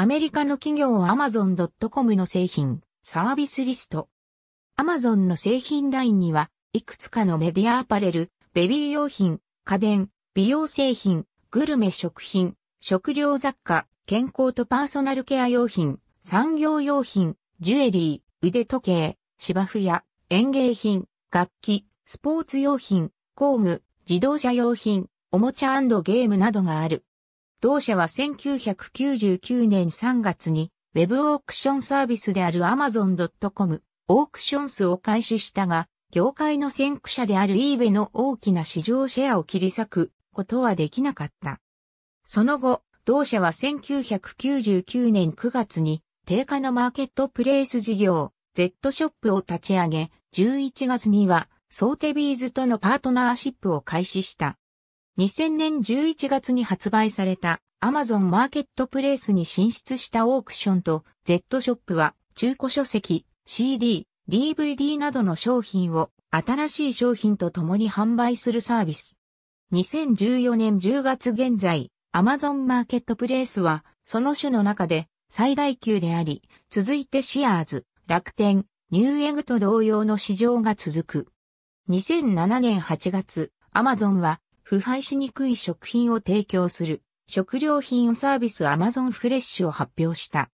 アメリカの企業 Amazon.com の製品、サービスリスト。Amazon の製品ラインには、いくつかのメディアアパレル、ベビー用品、家電、美容製品、グルメ食品、食料雑貨、健康とパーソナルケア用品、産業用品、ジュエリー、腕時計、芝生や園芸品、楽器、スポーツ用品、工具、自動車用品、おもちゃゲームなどがある。同社は1999年3月に、ウェブオークションサービスである Amazon.com、オークションスを開始したが、業界の先駆者である eBay の大きな市場シェアを切り裂くことはできなかった。その後、同社は1999年9月に、定価のマーケットプレイス事業、Z ショップを立ち上げ、11月には、ソーテビーズとのパートナーシップを開始した。2000年11月に発売された Amazon マーケットプレイスに進出したオークションと Z ショップは中古書籍、CD、DVD などの商品を新しい商品と共に販売するサービス。2014年10月現在、Amazon マーケットプレイスはその種の中で最大級であり、続いてシアーズ、楽天、ニューエグと同様の市場が続く。2007年8月、Amazon は腐敗しにくい食品を提供する食料品サービス Amazon フレッシュを発表した。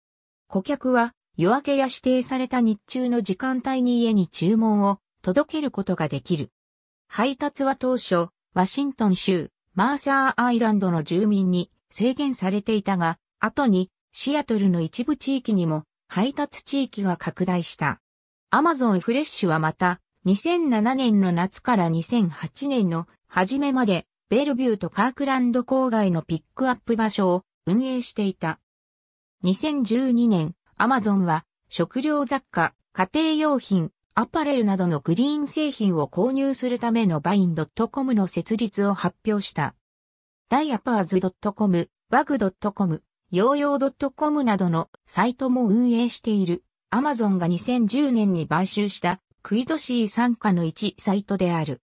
顧客は夜明けや指定された日中の時間帯に家に注文を届けることができる。配達は当初、ワシントン州、マーサーアイランドの住民に制限されていたが、後にシアトルの一部地域にも配達地域が拡大した。アマゾンフレッシュはまた、2007年の夏から2008年の初めまで、ベルビューとカークランド郊外のピックアップ場所を運営していた。2012年、アマゾンは、食料雑貨、家庭用品、アパレルなどのグリーン製品を購入するためのバインドットコムの設立を発表した。ダイアパーズドットコム、バグドットコム、ヨーヨートコムなどのサイトも運営している。アマゾンが2010年に買収したクイドシー参加の一サイトである。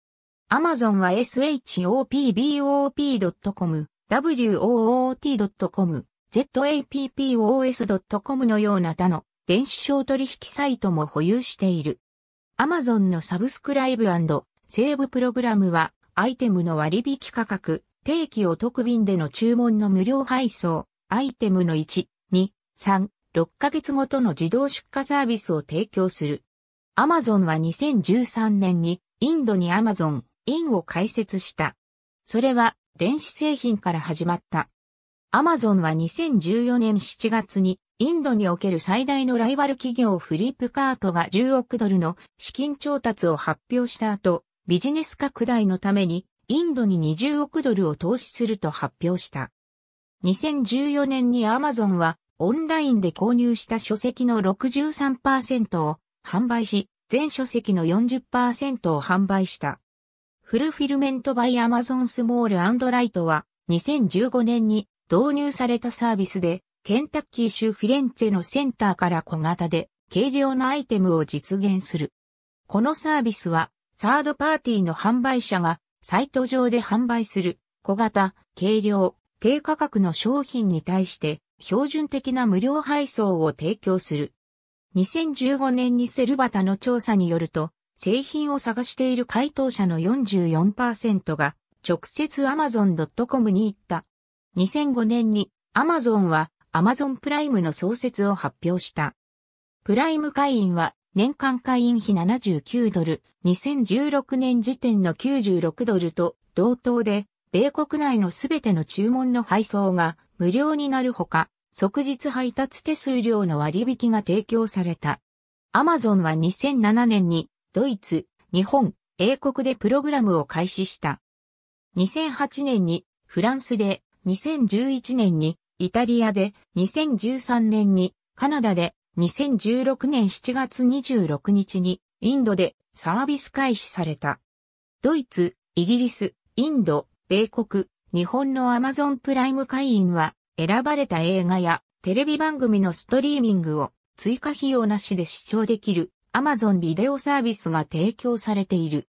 アマゾンは shopbop.com、woot.com、zappos.com のような他の電子商取引サイトも保有している。アマゾンのサブスクライブセーブプログラムはアイテムの割引価格、定期お得便での注文の無料配送、アイテムの1、2、3、6ヶ月ごとの自動出荷サービスを提供する。アマゾンは2013年にインドにアマゾン、インを開設した。それは電子製品から始まった。アマゾンは2014年7月にインドにおける最大のライバル企業フリップカートが10億ドルの資金調達を発表した後、ビジネス拡大のためにインドに20億ドルを投資すると発表した。2014年にアマゾンはオンラインで購入した書籍の63%を販売し、全書籍の40%を販売した。フルフィルメントバイアマゾンスモールアンドライトは2015年に導入されたサービスでケンタッキー州フィレンツェのセンターから小型で軽量なアイテムを実現する。このサービスはサードパーティーの販売者がサイト上で販売する小型、軽量、低価格の商品に対して標準的な無料配送を提供する。2015年にセルバタの調査によると、製品を探している回答者の44%が直接 Amazon.com に行った。2005年に Amazon は Amazon プライムの創設を発表した。プライム会員は年間会員費79ドル、2016年時点の96ドルと同等で、米国内のすべての注文の配送が無料になるほか、即日配達手数料の割引が提供された。Amazon は2007年にドイツ、日本、英国でプログラムを開始した。2008年にフランスで、2011年にイタリアで、2013年にカナダで、2016年7月26日にインドでサービス開始された。ドイツ、イギリス、インド、米国、日本のアマゾンプライム会員は選ばれた映画やテレビ番組のストリーミングを追加費用なしで視聴できる Amazon ビデオサービスが提供されている。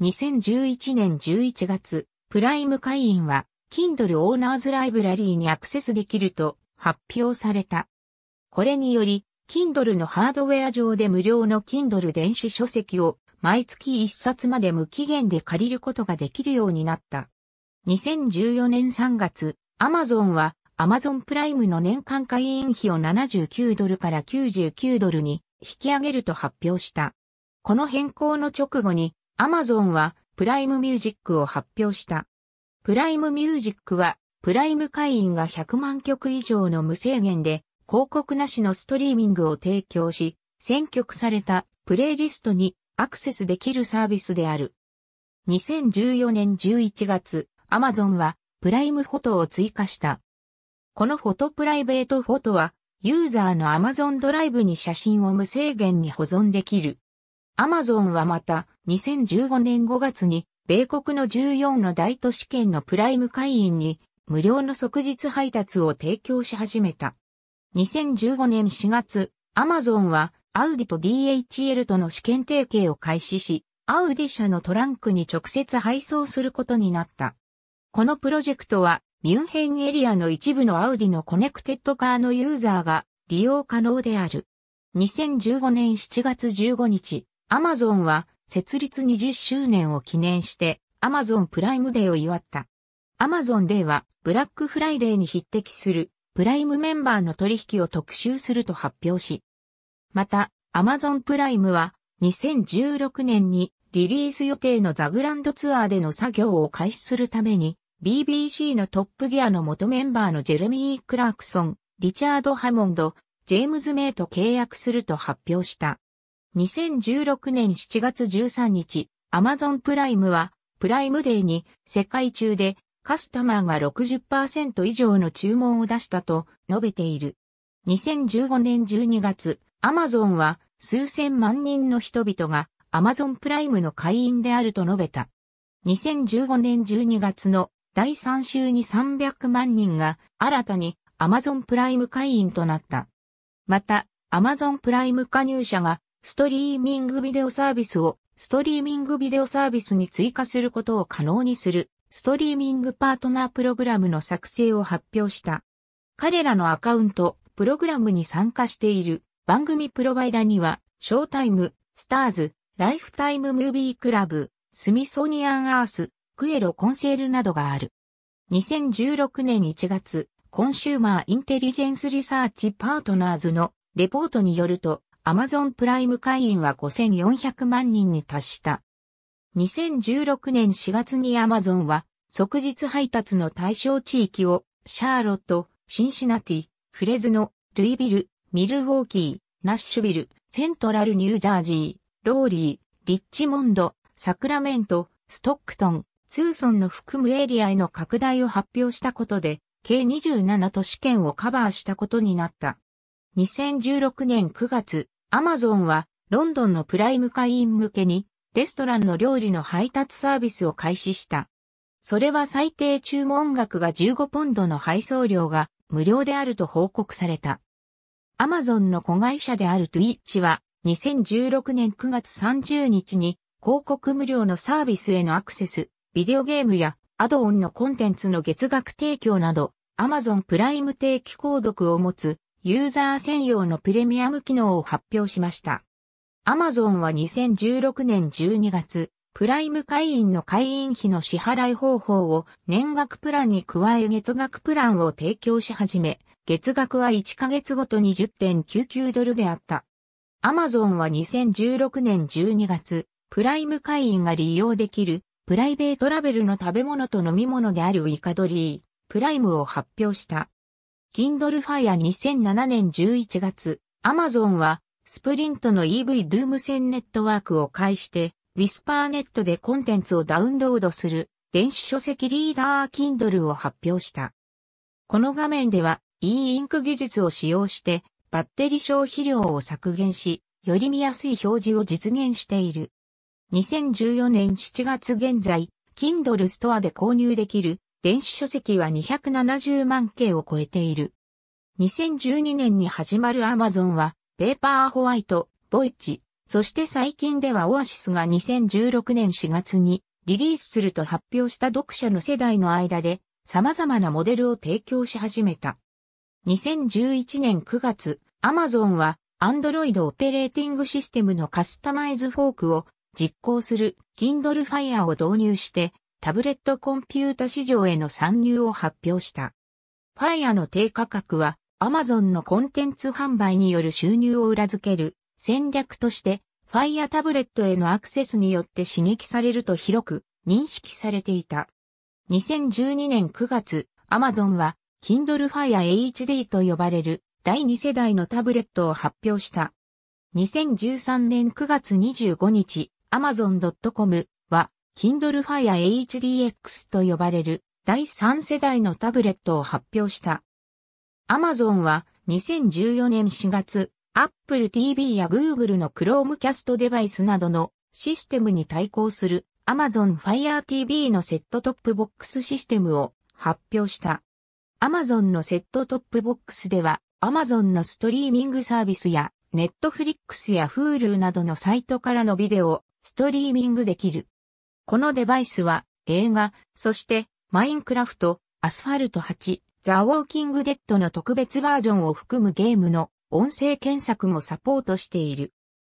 2011年11月、プライム会員は Kindle オーナーズライブラリーにアクセスできると発表された。これにより、Kindle のハードウェア上で無料の Kindle 電子書籍を毎月1冊まで無期限で借りることができるようになった。2014年3月、Amazon は Amazon プライムの年間会員費を79ドルから99ドルに引き上げると発表した。この変更の直後に、アマゾンはプライムミュージックを発表した。プライムミュージックは、プライム会員が100万曲以上の無制限で、広告なしのストリーミングを提供し、選曲されたプレイリストにアクセスできるサービスである。2014年11月、アマゾンはプライムフォトを追加した。このフォトプライベートフォトはユーザーの Amazon ドライブに写真を無制限に保存できる。Amazon はまた、2015年5月に、米国の14の大都市圏のプライム会員に、無料の即日配達を提供し始めた。2015年4月、Amazon は、アウディと DHL との試験提携を開始し、アウディ社のトランクに直接配送することになった。このプロジェクトはミュンヘンエリアの一部のアウディのコネクテッドカーのユーザーが利用可能である。2015年7月15日、アマゾンは設立20周年を記念してアマゾンプライムデーを祝った。アマゾンデーはブラックフライデーに匹敵するプライムメンバーの取引を特集すると発表し、また、アマゾンプライムは2016年にリリース予定のザグランドツアーでの作業を開始するために BBC のトップギアの元メンバーのジェルミー・クラークソン、リチャード・ハモンド、ジェームズ・メイと契約すると発表した。2016年7月13日、アマゾンプライムは、プライムデーに世界中でカスタマーが60%以上の注文を出したと述べている。2015年12月、アマゾンは数千万人の人々がアマゾンプライムの会員であると述べた。2015年12月の第3週に300万人が新たに Amazon プライム会員となった。また、Amazon プライム加入者がストリーミングビデオサービスをストリーミングビデオサービスに追加することを可能にするストリーミングパートナープログラムの作成を発表した。彼らのアカウント、プログラムに参加している番組プロバイダには、ショータイム、スターズ、ライフタイムムービークラブ、スミソニアンアース、クエロコンセールなどがある。2016年1月、コンシューマーインテリジェンスリサーチパートナーズのレポートによると、アマゾンプライム会員は5400万人に達した。2016年4月にアマゾンは、即日配達の対象地域を、シャーロット、シンシナティ、フレズノ、ルイビル、ミルウォーキー、ナッシュビル、セントラルニュージャージー、ローリー、リッチモンド、サクラメント、ストックトン、ツーソンの含むエリアへの拡大を発表したことで、計27都市圏をカバーしたことになった。2016年9月、アマゾンはロンドンのプライム会員向けにレストランの料理の配達サービスを開始した。それは最低注文額が15ポンドの配送料が無料であると報告された。アマゾンの子会社である Twitch は2016年9月30日に広告無料のサービスへのアクセスビデオゲームやアドオンのコンテンツの月額提供など、Amazon プライム定期購読を持つユーザー専用のプレミアム機能を発表しました。Amazon は2016年12月、プライム会員の会員費の支払い方法を年額プランに加え月額プランを提供し始め、月額は1ヶ月ごとに10.99ドルであった。Amazon は2016年12月、プライム会員が利用できるプライベートラベルの食べ物と飲み物であるウィカドリー、プライムを発表した。Kindle Fire 2007年11月、Amazon は、スプリントの EV ドゥーム線ネットワークを介して、ウィスパーネットでコンテンツをダウンロードする、電子書籍リーダー Kindle を発表した。この画面では、e インク技術を使用して、バッテリー消費量を削減し、より見やすい表示を実現している。2014年7月現在、Kindle ストアで購入できる電子書籍は270万件を超えている。2012年に始まる Amazon は、ペーパーホワイト、ボイチ、そして最近ではオアシスが2016年4月にリリースすると発表した読者の世代の間で様々なモデルを提供し始めた。2011年9月、Amazon は Android オペレーティングシステムのカスタマイズフォークを実行する Kindle Fire を導入してタブレットコンピュータ市場への参入を発表した。Fire の低価格は Amazon のコンテンツ販売による収入を裏付ける戦略として Fire タブレットへのアクセスによって刺激されると広く認識されていた。2012年9月、Amazon は Kindle Fire HD と呼ばれる第2世代のタブレットを発表した。2013年9月25日、Amazon.com は Kindle Fire HDX と呼ばれる第3世代のタブレットを発表した。Amazon は2014年4月、Apple TV や Google の Chromecast デバイスなどのシステムに対抗する Amazon Fire TV のセットトップボックスシステムを発表した。Amazon のセットトップボックスでは Amazon のストリーミングサービスや Netflix や Hulu などのサイトからのビデオ、ストリーミングできる。このデバイスは映画、そしてマインクラフト、アスファルト8、ザ・ウォーキング・デッドの特別バージョンを含むゲームの音声検索もサポートしている。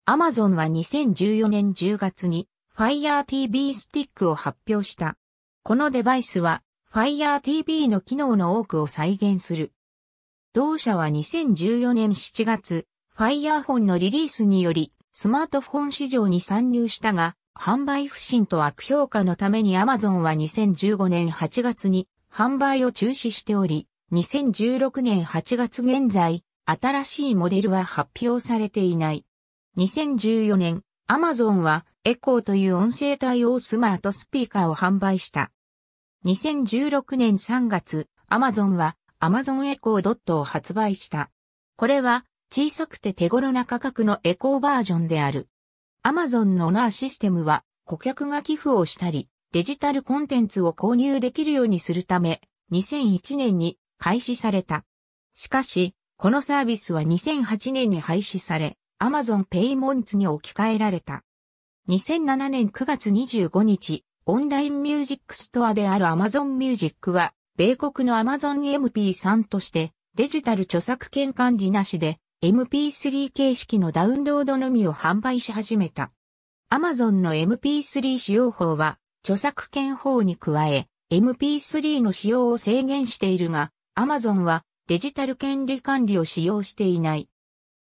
アマゾンは2014年10月に Fire TV スティックを発表した。このデバイスは Fire TV の機能の多くを再現する。同社は2014年7月、Fire Phone のリリースによりスマートフォン市場に参入したが、販売不振と悪評価のために Amazon は2015年8月に販売を中止しており、2016年8月現在、新しいモデルは発表されていない。2014年、Amazon はエコーという音声対応スマートスピーカーを販売した。2016年3月、Amazon は Amazon Echo ドットを発売した。これは小さくて手頃な価格のエコーバージョンである。Amazon のナーシステムは顧客が寄付をしたり、デジタルコンテンツを購入できるようにするため、2001年に開始された。しかし、このサービスは2008年に廃止され、Amazon p a y m e n に置き換えられた。2007年9月25日、オンラインミュージックストアである Amazon ュージックは、米国の Amazon MP3 として、デジタル著作権管理なしで、MP3 形式のダウンロードのみを販売し始めた。Amazon の MP3 使用法は、著作権法に加え、MP3 の使用を制限しているが、Amazon はデジタル権利管理を使用していない。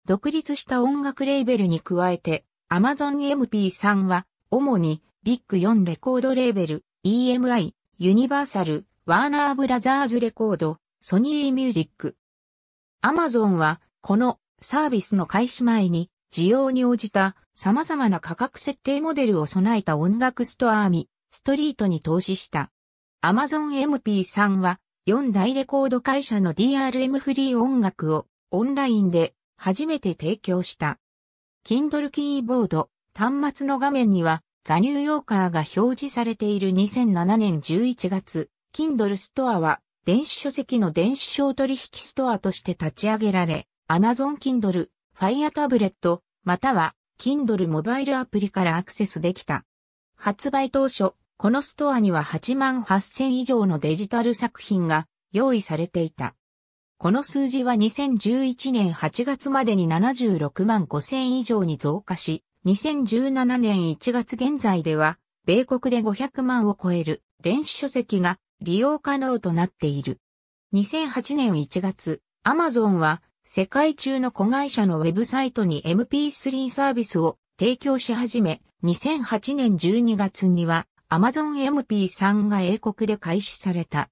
独立した音楽レーベルに加えて、Amazon MP3 は、主にビッグ4レコードレーベル、EMI、ユニバーサル、ワーナーブラザーズレコード、ソニーミュージック。Amazon は、このサービスの開始前に、需要に応じた様々な価格設定モデルを備えた音楽ストアーミ、ストリートに投資した。Amazon MP3 は、4大レコード会社の DRM フリー音楽をオンラインで初めて提供した。Kindle キーボード端末の画面にはザ・ニューヨーカーが表示されている2007年11月、Kindle ストアは電子書籍の電子商取引ストアとして立ち上げられ、Amazon Kindle、Fire タブレット、または Kindle モバイルアプリからアクセスできた。発売当初、このストアには8万8000以上のデジタル作品が用意されていた。この数字は2011年8月までに76万5000以上に増加し、2017年1月現在では、米国で500万を超える電子書籍が利用可能となっている。2008年1月、アマゾンは世界中の子会社のウェブサイトに MP3 サービスを提供し始め、2008年12月には Amazon MP3 が英国で開始された。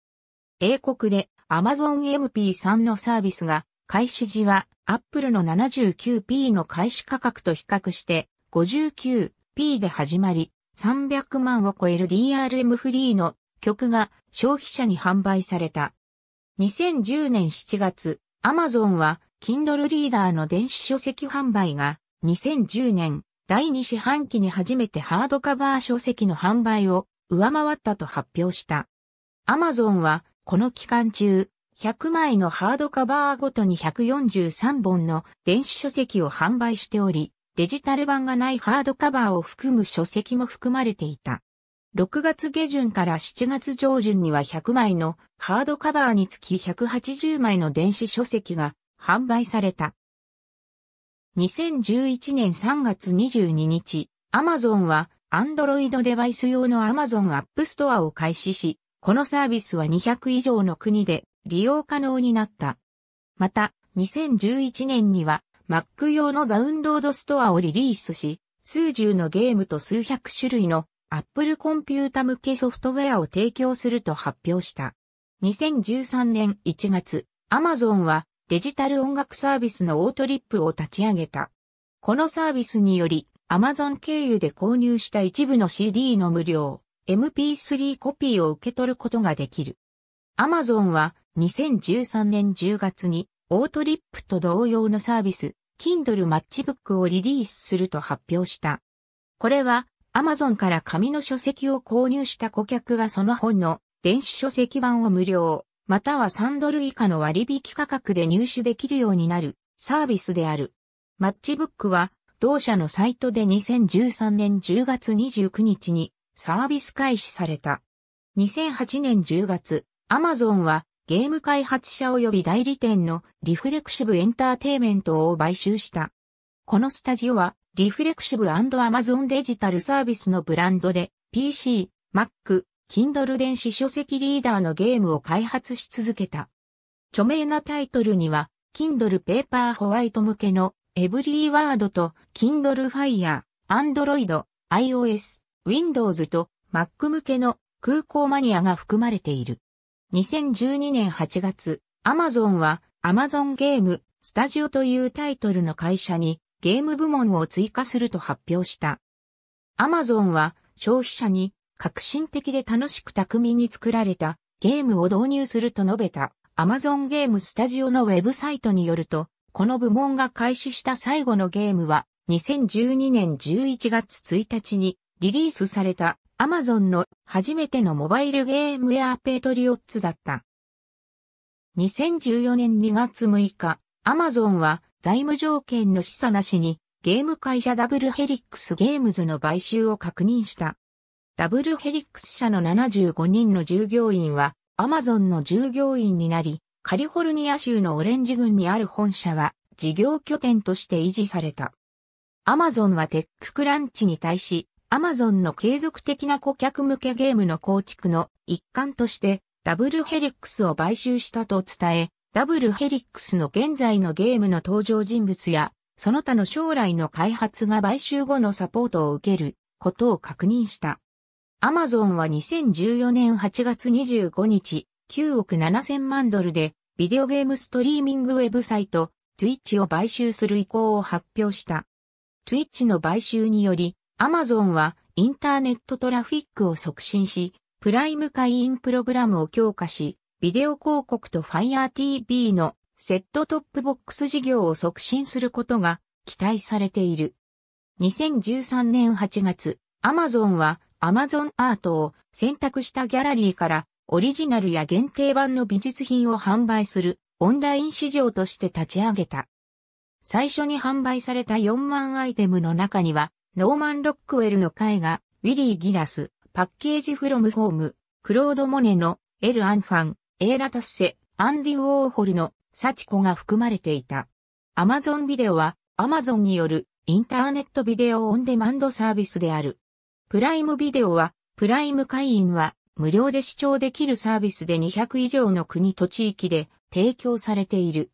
英国で Amazon MP3 のサービスが開始時は Apple の 79p の開始価格と比較して 59p で始まり、300万を超える DRM フリーの曲が消費者に販売された。2010年7月、アマゾンは、Kindle リーダーの電子書籍販売が、2010年、第2四半期に初めてハードカバー書籍の販売を上回ったと発表した。アマゾンは、この期間中、100枚のハードカバーごとに143本の電子書籍を販売しており、デジタル版がないハードカバーを含む書籍も含まれていた。6月下旬から7月上旬には100枚のハードカバーにつき180枚の電子書籍が販売された。2011年3月22日、Amazon は Android デバイス用の Amazon App Store を開始し、このサービスは200以上の国で利用可能になった。また、2011年には Mac 用のダウンロードストアをリリースし、数十のゲームと数百種類の Apple コンピュータ向けソフトウェアを提供すると発表した。2013年1月、Amazon はデジタル音楽サービスのオートリップを立ち上げた。このサービスにより、Amazon 経由で購入した一部の CD の無料、MP3 コピーを受け取ることができる。Amazon は2013年10月にオートリップと同様のサービス、Kindle Matchbook をリリースすると発表した。これはアマゾンから紙の書籍を購入した顧客がその本の電子書籍版を無料、または3ドル以下の割引価格で入手できるようになるサービスである。マッチブックは同社のサイトで2013年10月29日にサービス開始された。2008年10月、アマゾンはゲーム開発者及び代理店のリフレクシブエンターテイメントを買収した。このスタジオはリフレクシブアマゾンデジタルサービスのブランドで PC、Mac、Kindle 電子書籍リーダーのゲームを開発し続けた。著名なタイトルには、Kindle Paper White 向けの Every Word と Kindle Fire、Android、iOS、Windows と Mac 向けの空港マニアが含まれている。2012年8月、Amazon は Amazon ゲームスタジオというタイトルの会社にゲーム部門を追加すると発表した。アマゾンは消費者に革新的で楽しく巧みに作られたゲームを導入すると述べたアマゾンゲームスタジオのウェブサイトによると、この部門が開始した最後のゲームは2012年11月1日にリリースされたアマゾンの初めてのモバイルゲームエアペトリオッツだった。2014年2月6日、アマゾンは財務条件の示唆なしに、ゲーム会社ダブルヘリックスゲームズの買収を確認した。ダブルヘリックス社の75人の従業員は、アマゾンの従業員になり、カリフォルニア州のオレンジ郡にある本社は、事業拠点として維持された。アマゾンはテッククランチに対し、アマゾンの継続的な顧客向けゲームの構築の一環として、ダブルヘリックスを買収したと伝え、ダブルヘリックスの現在のゲームの登場人物や、その他の将来の開発が買収後のサポートを受けることを確認した。アマゾンは2014年8月25日、9億7000万ドルで、ビデオゲームストリーミングウェブサイト、Twitch を買収する意向を発表した。Twitch の買収により、アマゾンはインターネットトラフィックを促進し、プライム会員プログラムを強化し、ビデオ広告と Fire TV のセットトップボックス事業を促進することが期待されている。2013年8月、Amazon は Amazon アートを選択したギャラリーからオリジナルや限定版の美術品を販売するオンライン市場として立ち上げた。最初に販売された4万アイテムの中には、ノーマン・ロックウェルの絵画、ウィリー・ギラス、パッケージ・フロム・ホーム、クロード・モネのエル・アンファン、エーラタッセ、アンディ・ウォーホルの幸子が含まれていた。アマゾンビデオは、アマゾンによるインターネットビデオオンデマンドサービスである。プライムビデオは、プライム会員は無料で視聴できるサービスで200以上の国と地域で提供されている。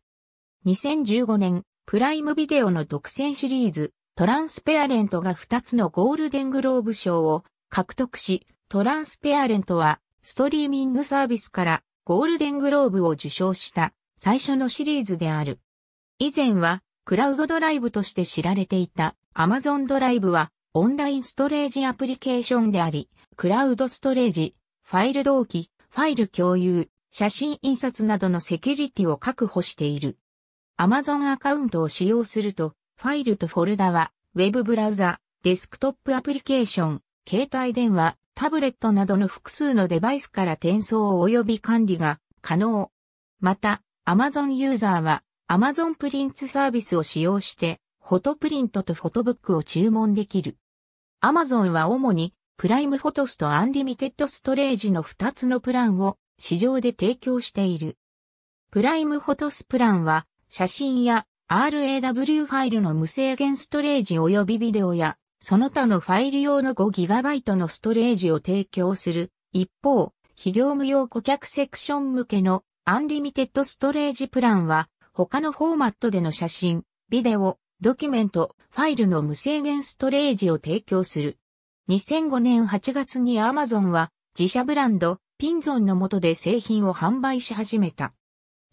2015年、プライムビデオの独占シリーズ、トランスペアレントが2つのゴールデングローブ賞を獲得し、トランスペアレントはストリーミングサービスからゴールデングローブを受賞した最初のシリーズである。以前はクラウドドライブとして知られていた Amazon ドライブはオンラインストレージアプリケーションであり、クラウドストレージ、ファイル同期、ファイル共有、写真印刷などのセキュリティを確保している。Amazon アカウントを使用すると、ファイルとフォルダは、ウェブブラウザ、デスクトップアプリケーション、携帯電話、タブレットなどの複数のデバイスから転送及び管理が可能。また、Amazon ユーザーは Amazon プリンツサービスを使用して、フォトプリントとフォトブックを注文できる。Amazon は主に、プライムフォトスとアンリミテッドストレージの2つのプランを市場で提供している。プライムフォトスプランは写真や RAW ファイルの無制限ストレージ及びビデオやその他のファイル用の 5GB のストレージを提供する。一方、非業務用顧客セクション向けのアンリミテッドストレージプランは、他のフォーマットでの写真、ビデオ、ドキュメント、ファイルの無制限ストレージを提供する。2005年8月に Amazon は自社ブランド、ピンゾンの下で製品を販売し始めた。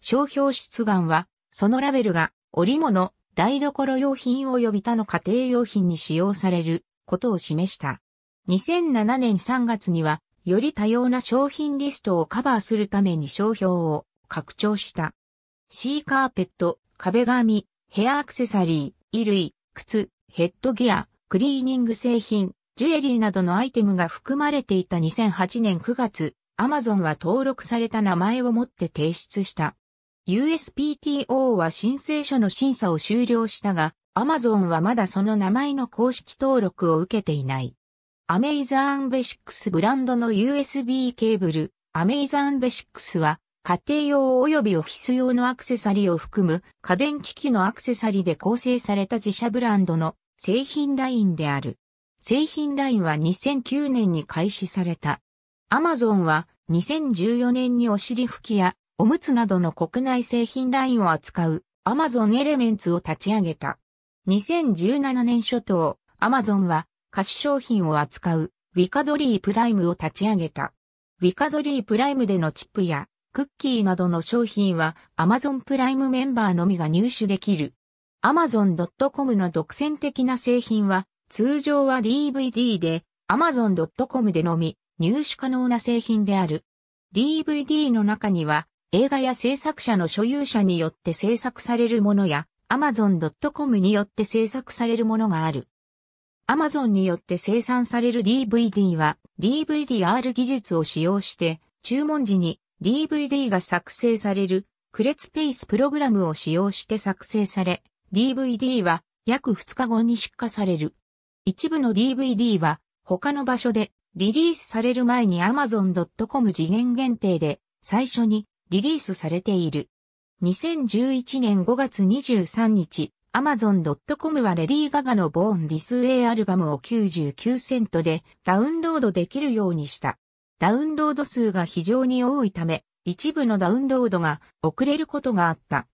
商標出願は、そのラベルが織物、台所用品及び他の家庭用品に使用されることを示した。2007年3月には、より多様な商品リストをカバーするために商標を拡張した。シーカーペット、壁紙、ヘアアクセサリー、衣類、靴、ヘッドギア、クリーニング製品、ジュエリーなどのアイテムが含まれていた2008年9月、Amazon は登録された名前をもって提出した。USPTO は申請書の審査を終了したが、Amazon はまだその名前の公式登録を受けていない。アメイザーンベシックスブランドの USB ケーブル、アメイザーンベシックスは、家庭用及びオフィス用のアクセサリーを含む家電機器のアクセサリーで構成された自社ブランドの製品ラインである。製品ラインは2009年に開始された。Amazon は2014年にお尻拭きやおむつなどの国内製品ラインを扱う Amazon エレメンツを立ち上げた。2017年初頭、Amazon は菓子商品を扱うウィカドリープライムを立ち上げた。ウィカドリープライムでのチップやクッキーなどの商品は Amazon プライムメンバーのみが入手できる。Amazon.com の独占的な製品は通常は DVD で Amazon.com でのみ入手可能な製品である。DVD の中には映画や制作者の所有者によって制作されるものや、amazon.com によって制作されるものがある。amazon によって生産される DVD は DVDR 技術を使用して、注文時に DVD が作成されるクレツペースプログラムを使用して作成され、DVD は約2日後に出荷される。一部の DVD は他の場所でリリースされる前に amazon.com 次元限定で最初にリリースされている。2011年5月23日、Amazon.com はレディー・ガガのボーン・ディス・エイアルバムを99セントでダウンロードできるようにした。ダウンロード数が非常に多いため、一部のダウンロードが遅れることがあった。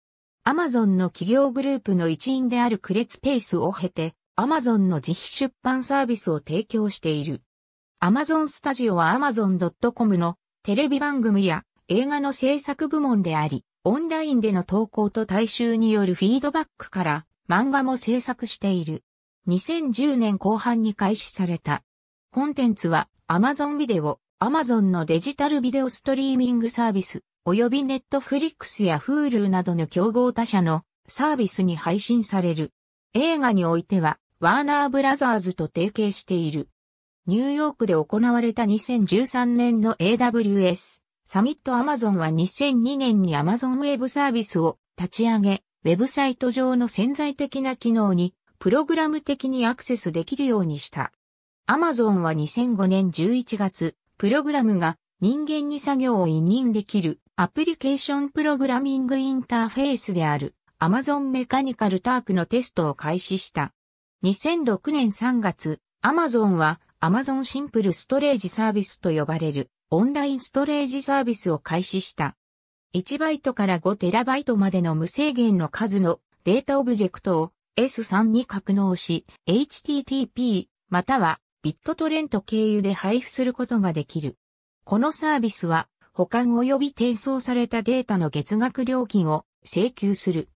Amazon の企業グループの一員であるクレツペースを経て、Amazon の自費出版サービスを提供している。Amazon スタジオは Amazon.com のテレビ番組や映画の制作部門であり、オンラインでの投稿と大衆によるフィードバックから漫画も制作している。2010年後半に開始された。コンテンツは Amazon ビデオ、Amazon のデジタルビデオストリーミングサービス、及び Netflix や Hulu などの競合他社のサービスに配信される。映画においては、ワーナーブラザーズと提携している。ニューヨークで行われた2013年の AWS サミットアマゾンは2002年に Amazon ウェブサービスを立ち上げ、ウェブサイト上の潜在的な機能にプログラム的にアクセスできるようにした。Amazon は2005年11月、プログラムが人間に作業を委任できるアプリケーションプログラミングインターフェースである Amazon メカニカルタークのテストを開始した。2006年3月、Amazon は Amazon シンプルストレージサービスと呼ばれるオンラインストレージサービスを開始した。1バイトから5テラバイトまでの無制限の数のデータオブジェクトを S3 に格納し、http またはビットトレント経由で配布することができる。このサービスは保管及び転送されたデータの月額料金を請求する。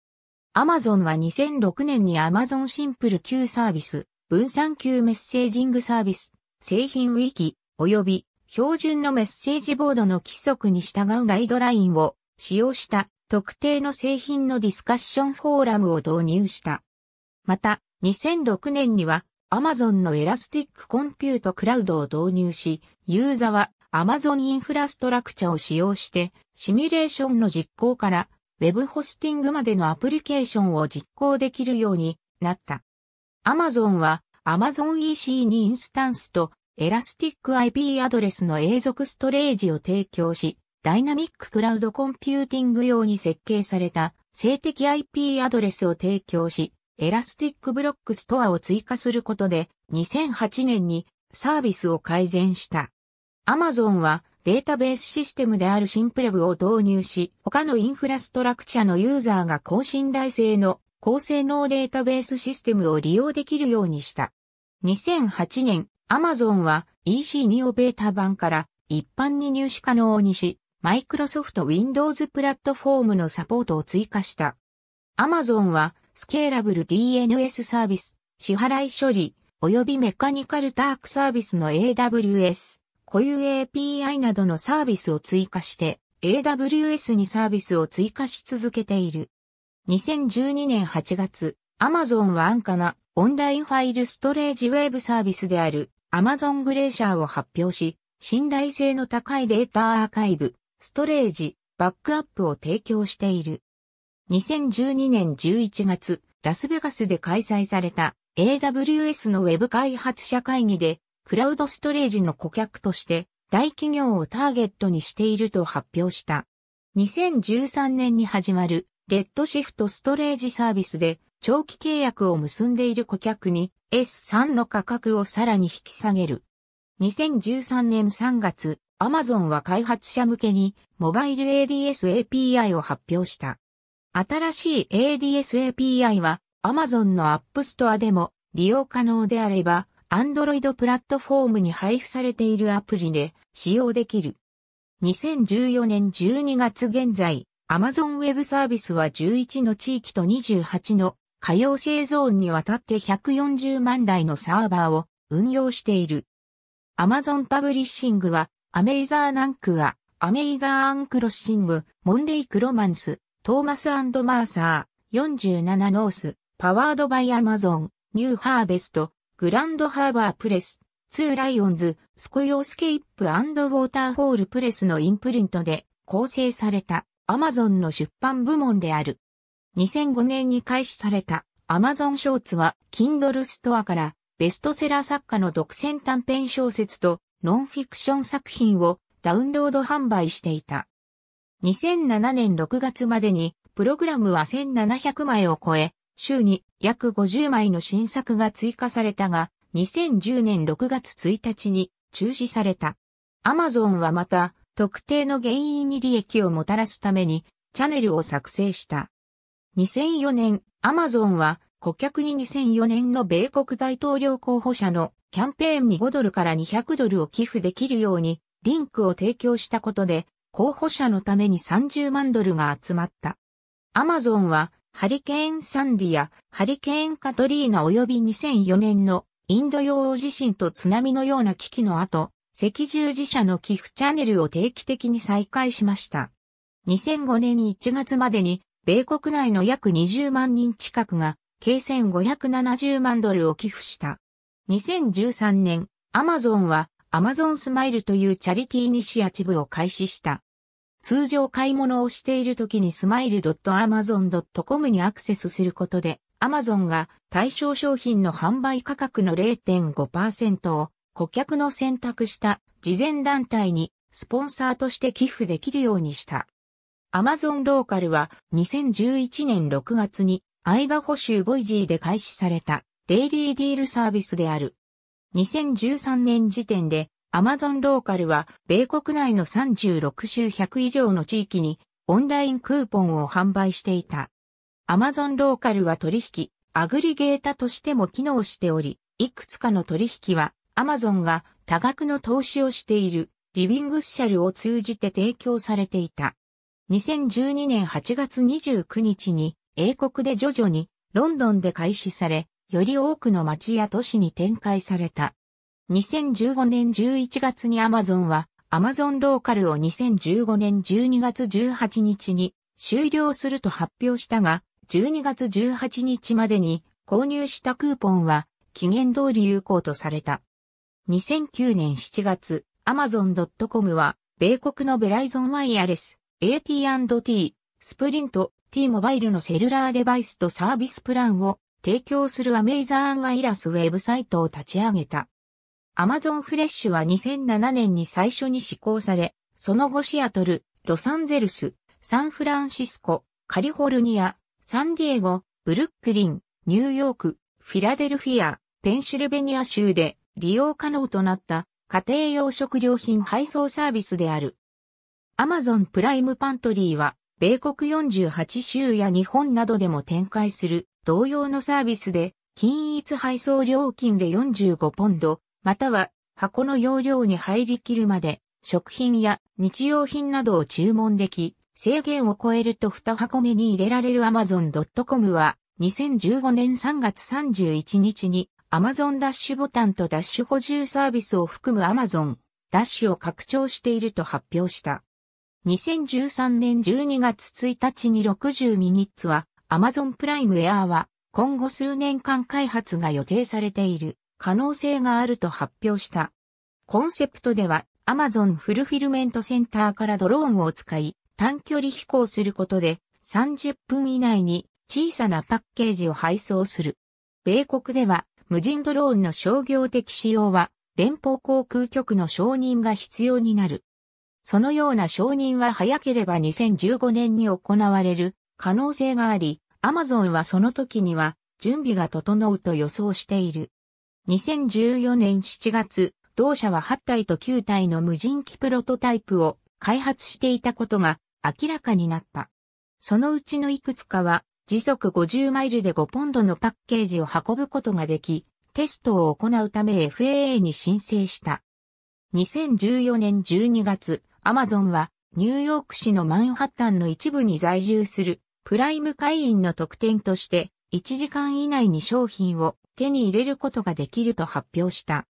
Amazon は2006年に Amazon シンプル Q サービス、分散級メッセージングサービス、製品ウィキ、及び標準のメッセージボードの規則に従うガイドラインを使用した特定の製品のディスカッションフォーラムを導入した。また、2006年には Amazon のエラスティックコンピュートクラウドを導入し、ユーザーは Amazon インフラストラクチャを使用して、シミュレーションの実行から Web ホスティングまでのアプリケーションを実行できるようになった。Amazon は Amazon EC 2インスタンスとエラスティック IP アドレスの永続ストレージを提供し、ダイナミッククラウドコンピューティング用に設計された静的 IP アドレスを提供し、エラスティックブロックストアを追加することで2008年にサービスを改善した。Amazon はデータベースシステムであるシンプレブを導入し、他のインフラストラクチャのユーザーが高信頼性の高性能データベースシステムを利用できるようにした。2008年、アマゾンは EC2 をベータ版から一般に入手可能にし、Microsoft Windows プラットフォームのサポートを追加した。アマゾンはスケーラブル DNS サービス、支払い処理、及びメカニカルタークサービスの AWS、固有 API などのサービスを追加して、AWS にサービスを追加し続けている。2012年8月、Amazon は安価なオンラインファイルストレージウェブサービスであるアマゾングレーシャーを発表し、信頼性の高いデータアーカイブ、ストレージ、バックアップを提供している。2012年11月、ラスベガスで開催された AWS の Web 開発者会議で、クラウドストレージの顧客として大企業をターゲットにしていると発表した。2013年に始まるレッドシフトストレージサービスで長期契約を結んでいる顧客に S3 の価格をさらに引き下げる。2013年3月、Amazon は開発者向けにモバイル ADS API を発表した。新しい ADS API は Amazon の App Store でも利用可能であれば Android プラットフォームに配布されているアプリで使用できる。2014年12月現在、Amazon Web サービスは11の地域と28の可用製ゾーンにわたって140万台のサーバーを運用している。Amazon パブリッシングは、アメイザーナンクア、アメイザーアンクロッシング、モンレイクロマンス、トーマスマーサー、47ノース、パワードバイアマゾン、ニューハーベスト、グランドハーバープレス、ツーライオンズ、スコヨースケイプウォーターホールプレスのインプリントで構成された Amazon の出版部門である。2005年に開始された Amazon ショーツは Kindle ストアからベストセラー作家の独占短編小説とノンフィクション作品をダウンロード販売していた。2007年6月までにプログラムは1700枚を超え、週に約50枚の新作が追加されたが、2010年6月1日に中止された。Amazon はまた特定の原因に利益をもたらすためにチャンネルを作成した。2004年、アマゾンは顧客に2004年の米国大統領候補者のキャンペーンに5ドルから200ドルを寄付できるようにリンクを提供したことで候補者のために30万ドルが集まった。アマゾンはハリケーンサンディやハリケーンカトリーナ及び2004年のインド洋地震と津波のような危機の後、赤十字社の寄付チャンネルを定期的に再開しました。2005年1月までに米国内の約20万人近くが、計1570万ドルを寄付した。2013年、アマゾンは、アマゾンスマイルというチャリティーイニシアチブを開始した。通常買い物をしている時にスマイル .amazon.com にアクセスすることで、アマゾンが対象商品の販売価格の0.5%を顧客の選択した事前団体にスポンサーとして寄付できるようにした。アマゾンローカルは2011年6月にアイダホ州ボイジーで開始されたデイリーディールサービスである。2013年時点でアマゾンローカルは米国内の36州100以上の地域にオンラインクーポンを販売していた。アマゾンローカルは取引、アグリゲータとしても機能しており、いくつかの取引はアマゾンが多額の投資をしているリビングスシャルを通じて提供されていた。2012年8月29日に英国で徐々にロンドンで開始され、より多くの町や都市に展開された。2015年11月にアマゾンは、アマゾンローカルを2015年12月18日に終了すると発表したが、12月18日までに購入したクーポンは期限通り有効とされた。2009年7月、アマゾン c o m は米国のベライゾンワイヤレス AT&T、スプリント、T モバイルのセルラーデバイスとサービスプランを提供するアメイザーアイラスウェブサイトを立ち上げた。Amazon フレッシュは2007年に最初に施行され、その後シアトル、ロサンゼルス、サンフランシスコ、カリフォルニア、サンディエゴ、ブルックリン、ニューヨーク、フィラデルフィア、ペンシルベニア州で利用可能となった家庭用食料品配送サービスである。アマゾンプライムパントリーは、米国48州や日本などでも展開する同様のサービスで、均一配送料金で45ポンド、または箱の容量に入りきるまで、食品や日用品などを注文でき、制限を超えると2箱目に入れられる Amazon.com は、2015年3月31日に Amazon ダッシュボタンとダッシュ補充サービスを含む Amazon ダッシュを拡張していると発表した。2013年12月1日に60ミニッツは Amazon プライムエアーは今後数年間開発が予定されている可能性があると発表した。コンセプトでは Amazon フルフィルメントセンターからドローンを使い短距離飛行することで30分以内に小さなパッケージを配送する。米国では無人ドローンの商業的使用は連邦航空局の承認が必要になる。そのような承認は早ければ2015年に行われる可能性があり、アマゾンはその時には準備が整うと予想している。2014年7月、同社は8体と9体の無人機プロトタイプを開発していたことが明らかになった。そのうちのいくつかは時速50マイルで5ポンドのパッケージを運ぶことができ、テストを行うため FAA に申請した。2014年12月、アマゾンはニューヨーク市のマンハッタンの一部に在住するプライム会員の特典として1時間以内に商品を手に入れることができると発表した。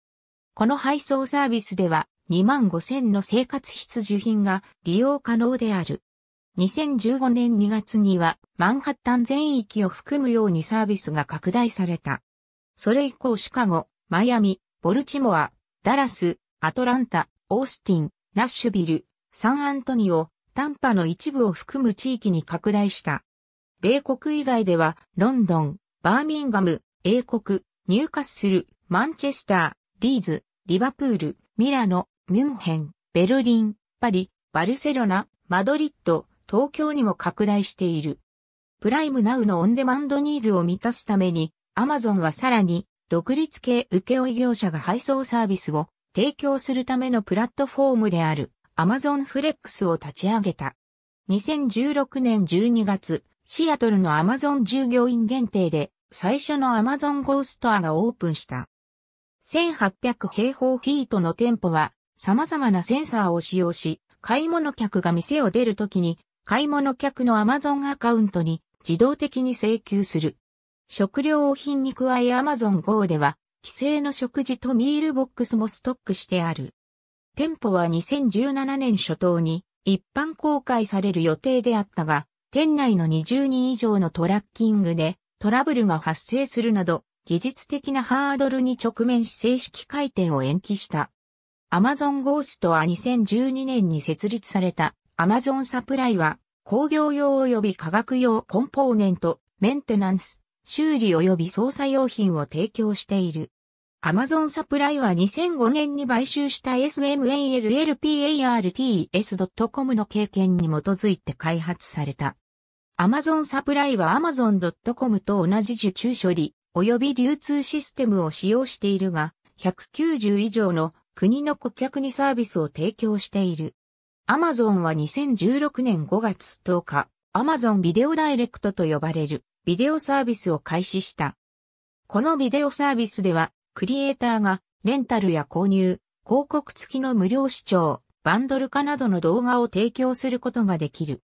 この配送サービスでは2万5000の生活必需品が利用可能である。2015年2月にはマンハッタン全域を含むようにサービスが拡大された。それ以降シカゴ、マイアミ、ボルチモア、ダラス、アトランタ、オースティン、ナッシュビル、サンアントニオ、タンパの一部を含む地域に拡大した。米国以外では、ロンドン、バーミンガム、英国、ニューカッスル、マンチェスター、リーズ、リバプール、ミラノ、ミュンヘン、ベルリン、パリ、バルセロナ、マドリッド、東京にも拡大している。プライムナウのオンデマンドニーズを満たすために、アマゾンはさらに、独立系請負業者が配送サービスを提供するためのプラットフォームである Amazon Flex を立ち上げた。2016年12月、シアトルの Amazon 従業員限定で最初の Amazon Go ストアがオープンした。1800平方フィートの店舗は様々なセンサーを使用し、買い物客が店を出るときに、買い物客の Amazon アカウントに自動的に請求する。食料品に加え Amazon Go では、既製の食事とミールボックスもストックしてある。店舗は2017年初頭に一般公開される予定であったが、店内の20人以上のトラッキングでトラブルが発生するなど、技術的なハードルに直面し正式開店を延期した。アマゾンゴーストは2012年に設立されたアマゾンサプライは工業用及び化学用コンポーネント、メンテナンス、修理及び操作用品を提供している。アマゾンサプライは2005年に買収した s m a l l p a r t s c o m の経験に基づいて開発された。アマゾンサプライは Amazon.com と同じ受注処理及び流通システムを使用しているが、190以上の国の顧客にサービスを提供している。アマゾンは2016年5月10日、アマゾンビデオダイレクトと呼ばれるビデオサービスを開始した。このビデオサービスではクリエイターがレンタルや購入、広告付きの無料視聴、バンドル化などの動画を提供することができる。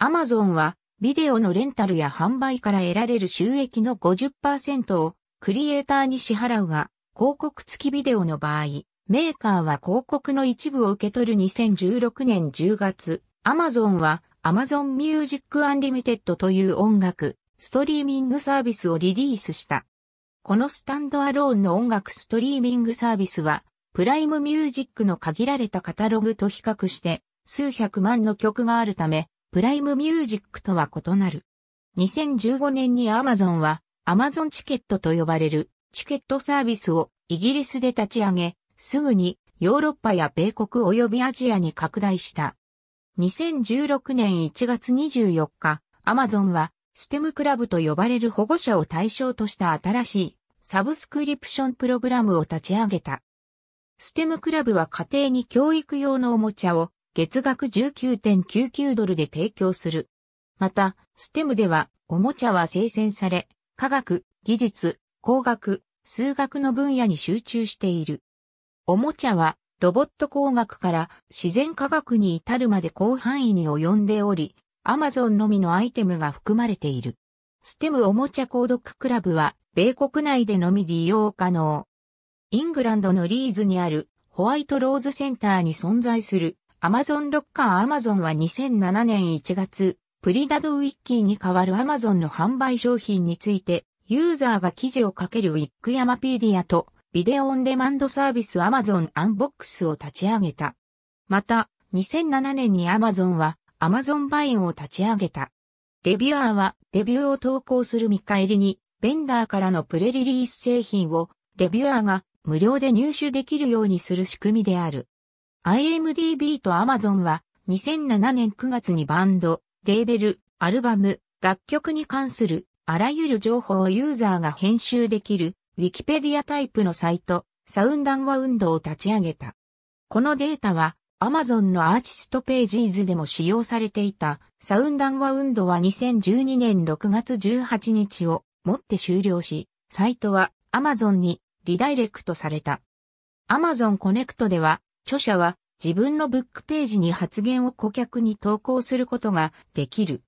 Amazon はビデオのレンタルや販売から得られる収益の50%をクリエイターに支払うが、広告付きビデオの場合、メーカーは広告の一部を受け取る2016年10月、Amazon は Amazon Music Unlimited という音楽、ストリーミングサービスをリリースした。このスタンドアローンの音楽ストリーミングサービスは、プライムミュージックの限られたカタログと比較して、数百万の曲があるため、プライムミュージックとは異なる。2015年に Amazon は、Amazon チケットと呼ばれるチケットサービスをイギリスで立ち上げ、すぐにヨーロッパや米国及びアジアに拡大した。2016年1月24日、Amazon は、ステムクラブと呼ばれる保護者を対象とした新しいサブスクリプションプログラムを立ち上げた。ステムクラブは家庭に教育用のおもちゃを月額19.99ドルで提供する。また、ステムではおもちゃは生鮮され、科学、技術、工学、数学の分野に集中している。おもちゃはロボット工学から自然科学に至るまで広範囲に及んでおり、アマゾンのみのアイテムが含まれている。ステムおもちゃ購読クラブは米国内でのみ利用可能。イングランドのリーズにあるホワイトローズセンターに存在するアマゾンロッカーアマゾンは2007年1月、プリダドウィッキーに代わるアマゾンの販売商品について、ユーザーが記事を書けるウィックヤマピーディアとビデオオンデマンドサービスアマゾンアンボックスを立ち上げた。また、2007年にアマゾンはアマゾンバインを立ち上げた。レビュアーはレビューを投稿する見返りにベンダーからのプレリリース製品をレビュアーが無料で入手できるようにする仕組みである。IMDB と Amazon は2007年9月にバンド、レーベル、アルバム、楽曲に関するあらゆる情報をユーザーが編集できる Wikipedia タイプのサイト、サウンダンワウンドを立ち上げた。このデータは Amazon のアーティストページーズでも使用されていたサウンダンワウンドは2012年6月18日をもって終了し、サイトは Amazon にリダイレクトされた。Amazon Connect では、著者は自分のブックページに発言を顧客に投稿することができる。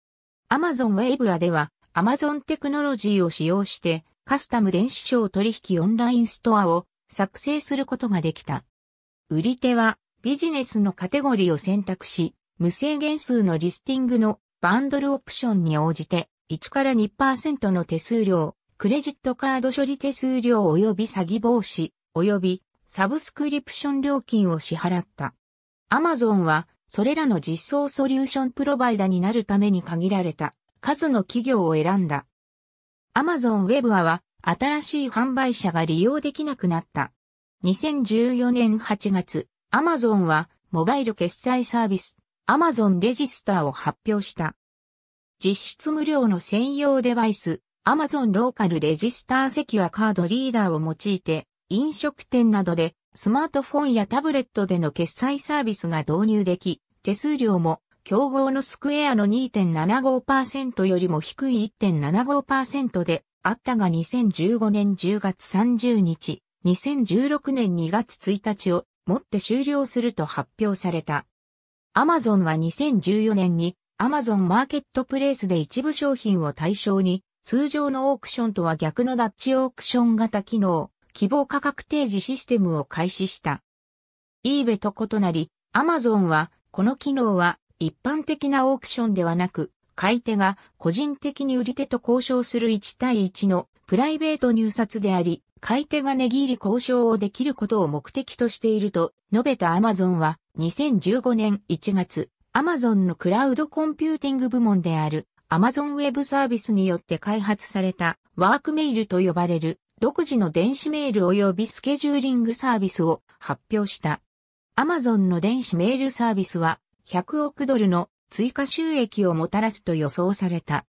Amazon w e b r では Amazon テクノロジーを使用してカスタム電子商取引オンラインストアを作成することができた。売り手はビジネスのカテゴリーを選択し、無制限数のリスティングのバンドルオプションに応じて1から2%の手数料、クレジットカード処理手数料及び詐欺防止、及びサブスクリプション料金を支払った。Amazon は、それらの実装ソリューションプロバイダになるために限られた数の企業を選んだ。Amazon Web は新しい販売者が利用できなくなった。2014年8月、Amazon はモバイル決済サービス Amazon レジスターを発表した。実質無料の専用デバイス、Amazon ローカルレジスターセキュアカードリーダーを用いて、飲食店などでスマートフォンやタブレットでの決済サービスが導入でき、手数料も競合のスクエアの2.75%よりも低い1.75%であったが2015年10月30日、2016年2月1日をもって終了すると発表された。Amazon は2014年に Amazon マーケットプレイスで一部商品を対象に、通常のオークションとは逆のダッチオークション型機能、希望価格提示システムを開始した。eBay と異なり、Amazon は、この機能は一般的なオークションではなく、買い手が個人的に売り手と交渉する1対1のプライベート入札であり、買い手が値切り交渉をできることを目的としていると述べた Amazon は2015年1月、アマゾンのクラウドコンピューティング部門である Amazon ブサービスによって開発されたワークメールと呼ばれる独自の電子メール及びスケジューリングサービスを発表した。アマゾンの電子メールサービスは100億ドルの追加収益をもたらすと予想された。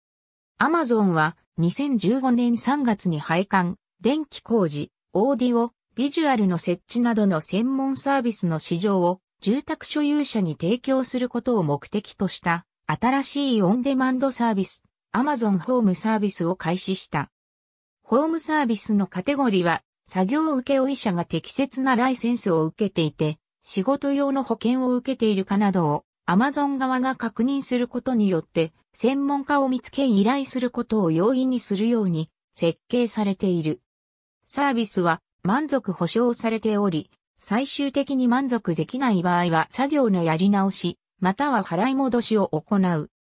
アマゾンは2015年3月に配管、電気工事、オーディオ、ビジュアルの設置などの専門サービスの市場を住宅所有者に提供することを目的とした新しいオンデマンドサービス Amazon ホームサービスを開始した。ホームサービスのカテゴリーは作業請負者が適切なライセンスを受けていて仕事用の保険を受けているかなどを Amazon 側が確認することによって専門家を見つけ依頼することを容易にするように設計されている。サービスは満足保証されており、最終的に満足できない場合は作業のやり直し、または払い戻しを行う。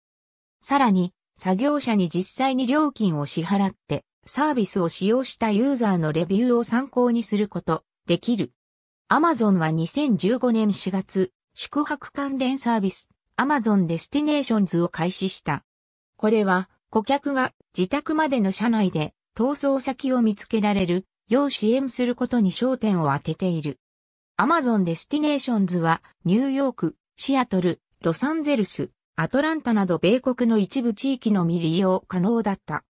さらに、作業者に実際に料金を支払って、サービスを使用したユーザーのレビューを参考にすること、できる。Amazon は2015年4月、宿泊関連サービス、Amazon デスティネーションズを開始した。これは、顧客が自宅までの車内で、逃走先を見つけられる、要支援することに焦点を当てている。アマゾンデスティネーションズは、ニューヨーク、シアトル、ロサンゼルス、アトランタなど米国の一部地域のみ利用可能だった。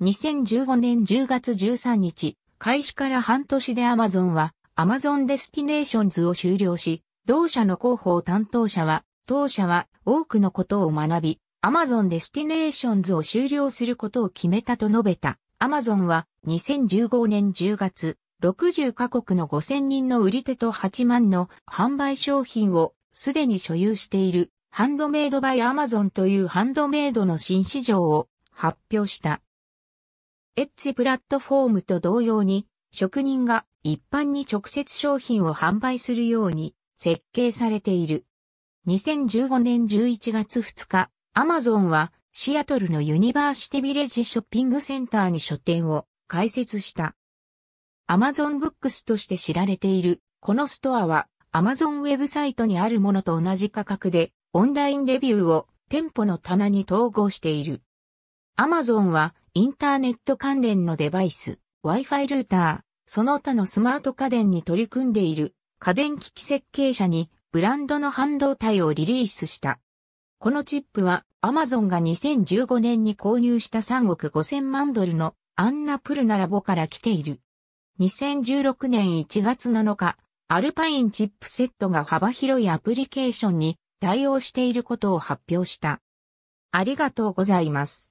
2015年10月13日、開始から半年でアマゾンは、アマゾンデスティネーションズを終了し、同社の広報担当者は、当社は多くのことを学び、アマゾンデスティネーションズを終了することを決めたと述べた。アマゾンは2015年10月、60カ国の5000人の売り手と8万の販売商品をすでに所有しているハンドメイドバイアマゾンというハンドメイドの新市場を発表した。エッェプラットフォームと同様に職人が一般に直接商品を販売するように設計されている。2015年11月2日、アマゾンはシアトルのユニバーシティビレッジショッピングセンターに書店を開設した。Amazon Books として知られている。このストアは Amazon ウェブサイトにあるものと同じ価格でオンラインレビューを店舗の棚に統合している。Amazon はインターネット関連のデバイス、Wi-Fi ルーター、その他のスマート家電に取り組んでいる家電機器設計者にブランドの半導体をリリースした。このチップはアマゾンが2015年に購入した3億5000万ドルのアンナプルナラボから来ている。2016年1月7日、アルパインチップセットが幅広いアプリケーションに対応していることを発表した。ありがとうございます。